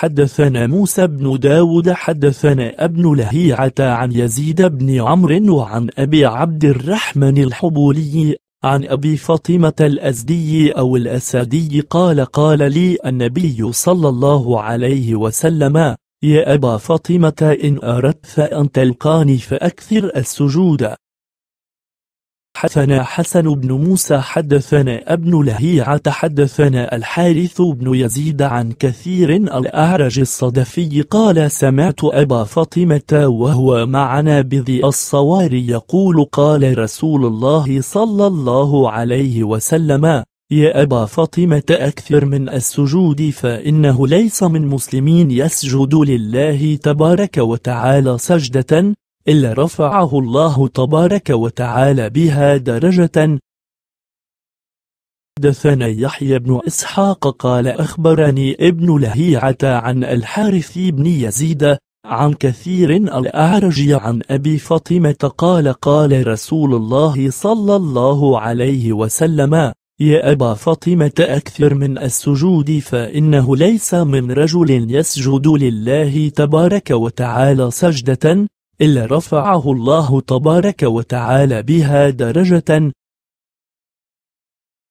حدثنا موسى بن داود حدثنا ابن لهيعة عن يزيد بن عمرو وعن أبي عبد الرحمن الحبولي عن أبي فاطمة الأزدي أو الأسدي قال قال لي النبي صلى الله عليه وسلم يا أبا فاطمة إن أردت أن تلقاني فأكثر السجود حدثنا حسن بن موسى حدثنا ابن لهيعة حدثنا الحارث بن يزيد عن كثير الأعرج الصدفي قال سمعت أبا فاطمة وهو معنا بذي الصواري يقول قال رسول الله صلى الله عليه وسلم يا أبا فاطمة أكثر من السجود فإنه ليس من مسلمين يسجد لله تبارك وتعالى سجدة إلا رفعه الله تبارك وتعالى بها درجة حدثنا يحيى بن إسحاق قال أخبرني ابن لهيعة عن الحارث بن يزيد عن كثير الأعرج عن أبي فاطمة قال قال رسول الله صلى الله عليه وسلم يا أبا فاطمة أكثر من السجود فإنه ليس من رجل يسجد لله تبارك وتعالى سجدة إلا رفعه الله تبارك وتعالى بها درجة